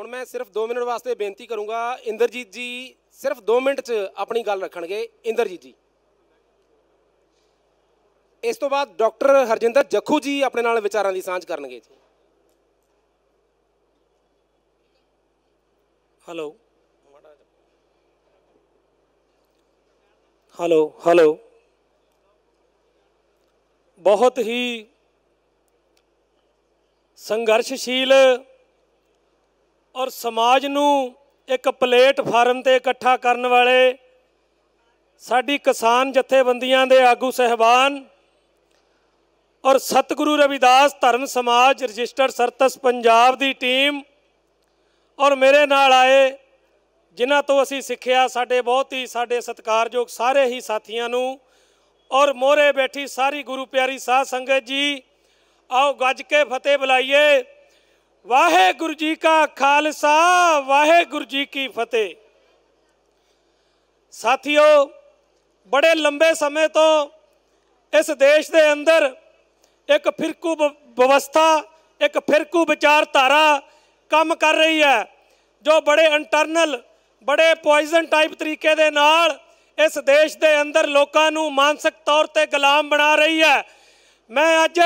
ਹੁਣ ਮੈਂ ਸਿਰਫ 2 ਮਿੰਟ ਵਾਸਤੇ ਬੇਨਤੀ ਕਰੂੰਗਾ ਇੰਦਰਜੀਤ ਜੀ ਸਿਰਫ 2 ਮਿੰਟ 'ਚ ਆਪਣੀ ਗੱਲ ਰੱਖਣਗੇ ਇੰਦਰਜੀਤ ਜੀ ਇਸ ਤੋਂ ਬਾਅਦ ਡਾਕਟਰ ਹਰਜਿੰਦਰ ਜੱਖੂ ਜੀ ਆਪਣੇ ਨਾਲ ਵਿਚਾਰਾਂ ਦੀ ਸਾਂਝ ਕਰਨਗੇ ਜੀ ਹੈਲੋ ਹੈਲੋ ਹੈਲੋ ਬਹੁਤ ਹੀ ਸੰਘਰਸ਼ਸ਼ੀਲ ਔਰ ਸਮਾਜ ਨੂੰ ਇੱਕ ਪਲੇਟਫਾਰਮ ਤੇ ਇਕੱਠਾ ਕਰਨ ਵਾਲੇ ਸਾਡੀ ਕਿਸਾਨ ਜਥੇਬੰਦੀਆਂ ਦੇ ਆਗੂ ਸਹਿਬਾਨ ਔਰ ਸਤਿਗੁਰੂ ਰਵਿਦਾਸ ਧਰਮ ਸਮਾਜ ਰਜਿਸਟਰ ਸਰਤਸ ਪੰਜਾਬ ਦੀ ਟੀਮ ਔਰ ਮੇਰੇ ਨਾਲ ਆਏ ਜਿਨ੍ਹਾਂ ਤੋਂ ਅਸੀਂ ਸਿੱਖਿਆ ਸਾਡੇ ਬਹੁਤ ਹੀ ਸਾਡੇ ਸਤਿਕਾਰਯੋਗ ਸਾਰੇ ਹੀ ਸਾਥੀਆਂ ਨੂੰ ਔਰ ਮੋਰੇ ਬੈਠੀ ਸਾਰੀ ਗੁਰੂ ਪਿਆਰੀ ਸਾਧ ਸੰਗਤ ਜੀ ਆਓ ਗੱਜ ਕੇ ਫਤਿਹ ਬੁਲਾਈਏ ਵਾਹਿਗੁਰੂ ਜੀ ਕਾ ਖਾਲਸਾ ਵਾਹਿਗੁਰੂ ਜੀ ਕੀ ਫਤਿਹ ਸਾਥੀਓ ਬੜੇ ਲੰਬੇ ਸਮੇਂ ਤੋਂ ਇਸ ਦੇਸ਼ ਦੇ ਅੰਦਰ ਇੱਕ ਫਿਰਕੂ ਵਿਵਸਥਾ ਇੱਕ ਫਿਰਕੂ ਵਿਚਾਰਧਾਰਾ ਕੰਮ ਕਰ ਰਹੀ ਹੈ ਜੋ ਬੜੇ ਇੰਟਰਨਲ ਬੜੇ ਪੋਇਜ਼ਨ ਟਾਈਪ ਤਰੀਕੇ ਦੇ ਨਾਲ ਇਸ ਦੇਸ਼ ਦੇ ਅੰਦਰ ਲੋਕਾਂ ਨੂੰ ਮਾਨਸਿਕ ਤੌਰ ਤੇ ਗੁਲਾਮ ਬਣਾ ਰਹੀ ਹੈ ਮੈਂ ਅੱਜ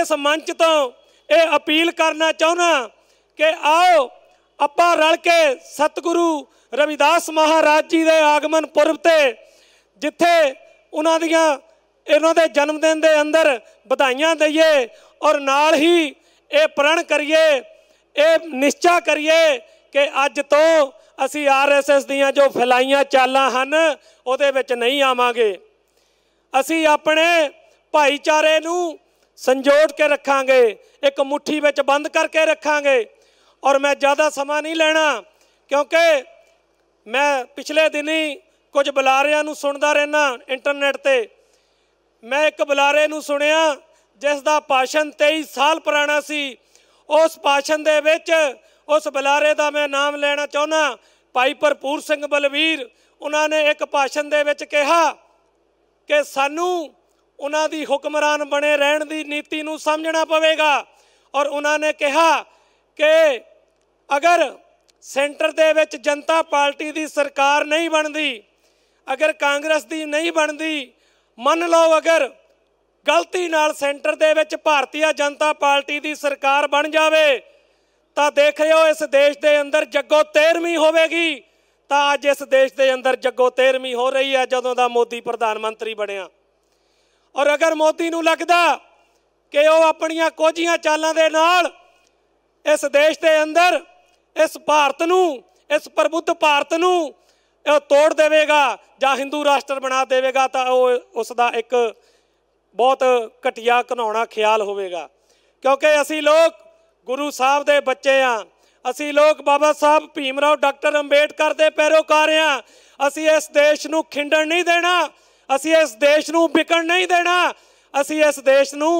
ਇਸ ਮੰਚ ਤੋਂ ਇਹ ਅਪੀਲ ਕਰਨਾ ਚਾਹੁੰਨਾ ਕਿ ਆਓ ਆਪਾਂ ਰਲ ਕੇ ਸਤਿਗੁਰੂ ਰਵਿਦਾਸ ਮਹਾਰਾਜ ਜੀ ਦੇ ਆਗਮਨ ਪੁਰਬ ਤੇ ਜਿੱਥੇ ਉਹਨਾਂ ਦੀਆਂ ਇਹਨਾਂ ਦੇ ਜਨਮ ਦਿਨ ਦੇ ਅੰਦਰ ਵਧਾਈਆਂ ਦਈਏ ਔਰ ਨਾਲ ਹੀ ਇਹ ਪ੍ਰਣ ਕਰੀਏ ਇਹ ਨਿਸ਼ਚਾ ਕਰੀਏ ਕਿ ਅੱਜ ਤੋਂ ਅਸੀਂ ਆਰਐਸਐਸ ਦੀਆਂ ਜੋ ਫਲਾਈਆਂ ਚਾਲਾਂ ਹਨ ਉਹਦੇ ਵਿੱਚ ਨਹੀਂ ਆਵਾਂਗੇ ਅਸੀਂ ਆਪਣੇ ਭਾਈਚਾਰੇ ਨੂੰ ਸੰਜੋੜ ਕੇ ਰੱਖਾਂਗੇ ਇੱਕ ਮੁਠੀ ਵਿੱਚ ਬੰਦ ਕਰਕੇ ਰੱਖਾਂਗੇ ਔਰ ਮੈਂ ਜ਼ਿਆਦਾ ਸਮਾਂ ਨਹੀਂ ਲੈਣਾ ਕਿਉਂਕਿ ਮੈਂ ਪਿਛਲੇ ਦਿਨੀ ਕੁਝ ਬੁਲਾਰਿਆਂ ਨੂੰ ਸੁਣਦਾ ਰਹਿਣਾ ਇੰਟਰਨੈਟ ਤੇ ਮੈਂ ਇੱਕ ਬੁਲਾਰੇ ਨੂੰ ਸੁਣਿਆ ਜਿਸ ਦਾ ਭਾਸ਼ਣ 23 ਸਾਲ ਪੁਰਾਣਾ ਸੀ ਉਸ ਭਾਸ਼ਣ ਦੇ ਵਿੱਚ ਉਸ ਬੁਲਾਰੇ ਦਾ ਮੈਂ ਨਾਮ ਲੈਣਾ ਚਾਹੁੰਦਾ ਭਾਈ ਭਰਪੂਰ ਸਿੰਘ ਬਲਵੀਰ ਉਹਨਾਂ ਨੇ ਇੱਕ ਭਾਸ਼ਣ ਦੇ ਵਿੱਚ ਕਿਹਾ ਕਿ ਸਾਨੂੰ ਉਹਨਾਂ ਦੀ ਹੁਕਮਰਾਨ ਬਣੇ ਰਹਿਣ ਦੀ ਨੀਤੀ ਨੂੰ ਸਮਝਣਾ ਪਵੇਗਾ ਔਰ ਉਹਨਾਂ ਨੇ ਕਿਹਾ ਕਿ ਅਗਰ ਸੈਂਟਰ ਦੇ ਵਿੱਚ ਜਨਤਾ ਪਾਰਟੀ ਦੀ ਸਰਕਾਰ ਨਹੀਂ ਬਣਦੀ ਅਗਰ ਕਾਂਗਰਸ ਦੀ ਨਹੀਂ ਬਣਦੀ ਮੰਨ ਲਓ ਅਗਰ ਗਲਤੀ ਨਾਲ ਸੈਂਟਰ ਦੇ ਵਿੱਚ ਭਾਰਤੀ ਜਨਤਾ ਪਾਰਟੀ ਦੀ ਸਰਕਾਰ ਬਣ ਜਾਵੇ ਤਾਂ ਦੇਖਿਓ ਇਸ ਦੇਸ਼ ਦੇ ਅੰਦਰ ਜੱਗੋ 13ਵੀਂ ਹੋਵੇਗੀ ਤਾਂ ਅੱਜ ਇਸ ਦੇਸ਼ ਦੇ ਅੰਦਰ ਜੱਗੋ 13ਵੀਂ ਹੋ ਰਹੀ ਹੈ ਜਦੋਂ ਦਾ ਮੋਦੀ ਪ੍ਰਧਾਨ ਮੰਤਰੀ ਬਣਿਆ ਔਰ ਅਗਰ ਮੋਦੀ ਨੂੰ ਲੱਗਦਾ ਕਿ ਉਹ ਆਪਣੀਆਂ ਕੋਝੀਆਂ ਚਾਲਾਂ ਦੇ ਨਾਲ ਇਸ ਦੇਸ਼ ਦੇ ਅੰਦਰ ਇਸ ਭਾਰਤ ਨੂੰ ਇਸ ਪ੍ਰਬੁੱਧ ਭਾਰਤ ਨੂੰ ਤੋੜ ਦੇਵੇਗਾ ਜਾਂ ਹਿੰਦੂ ਰਾਸ਼ਟਰ ਬਣਾ ਦੇਵੇਗਾ ਤਾਂ ਉਹ ਉਸ ਦਾ ਇੱਕ ਬਹੁਤ ਘਟਿਆ ਘਨਾਉਣਾ ਖਿਆਲ ਹੋਵੇਗਾ ਕਿਉਂਕਿ ਅਸੀਂ ਲੋਕ ਗੁਰੂ ਸਾਹਿਬ ਦੇ ਬੱਚੇ ਆ ਅਸੀਂ ਲੋਕ ਬਾਬਾ ਸਾਹਿਬ ਭੀਮ ਰਾਓ ਡਾਕਟਰ ਅੰਬੇਡਕਰ ਦੇ ਪੈਰੋਕਾਰ ਆ ਅਸੀਂ ਇਸ ਦੇਸ਼ ਨੂੰ ਖਿੰਡਣ ਨਹੀਂ ਦੇਣਾ ਅਸੀਂ ਇਸ ਦੇਸ਼ ਨੂੰ ਵਿਕਣ ਨਹੀਂ ਦੇਣਾ ਅਸੀਂ ਇਸ ਦੇਸ਼ ਨੂੰ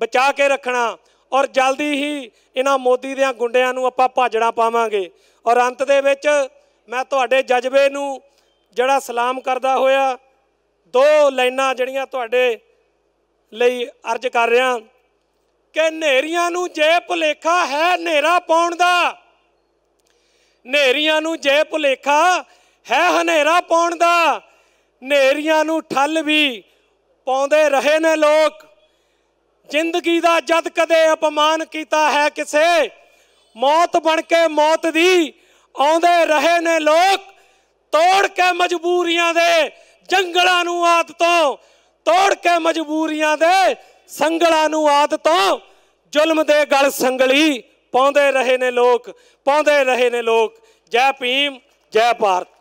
ਬਚਾ ਕੇ ਰੱਖਣਾ ਔਰ ਜਲਦੀ ਹੀ ਇਹਨਾਂ ਮੋਦੀ ਦੇ ਗੁੰਡਿਆਂ ਨੂੰ ਆਪਾਂ ਭਾਜੜਾ ਪਾਵਾਂਗੇ ਔਰ ਅੰਤ ਦੇ ਵਿੱਚ ਮੈਂ ਤੁਹਾਡੇ ਜਜ਼ਬੇ ਨੂੰ ਜਿਹੜਾ ਸਲਾਮ ਕਰਦਾ ਹੋਇਆ ਦੋ ਲਾਈਨਾਂ ਜਿਹੜੀਆਂ ਤੁਹਾਡੇ ਲਈ ਅਰਜ਼ ਕਰ ਰਿਹਾ ਕਿ ਨੇਰੀਆਂ ਨੂੰ ਜੇ ਭੁਲੇਖਾ ਹੈ ਹਨੇਰਾ ਪਾਉਣ ਦਾ ਨੇਰੀਆਂ ਨੂੰ ਜੇ ਭੁਲੇਖਾ ਹੈ ਹਨੇਰਾ ਪਾਉਣ ਦਾ ਨੇਰੀਆਂ ਨੂੰ ਠੱਲ ਵੀ ਪਾਉਂਦੇ ਰਹੇ ਨੇ ਲੋਕ ਜ਼ਿੰਦਗੀ ਦਾ ਜਦ ਕਦੇ ਅਪਮਾਨ ਕੀਤਾ ਹੈ ਕਿਸੇ ਮੌਤ ਬਣ ਕੇ ਮੌਤ ਦੀ ਆਉਂਦੇ ਰਹੇ ਨੇ ਲੋਕ ਤੋੜ ਕੇ ਮਜਬੂਰੀਆਂ ਦੇ ਜੰਗਲਾਂ ਨੂੰ ਆਦਤੋਂ ਤੋਂ ਤੋੜ ਕੇ ਮਜਬੂਰੀਆਂ ਦੇ ਸੰਗਲਾਂ ਨੂੰ ਆਦਤੋਂ ਤੋਂ ਜ਼ੁਲਮ ਦੇ ਗਲ ਸੰਗਲੀ ਪਾਉਂਦੇ ਰਹੇ ਨੇ ਲੋਕ ਪਾਉਂਦੇ ਰਹੇ ਨੇ ਲੋਕ ਜੈ ਭੀਮ ਜੈ ਭਾਰਤ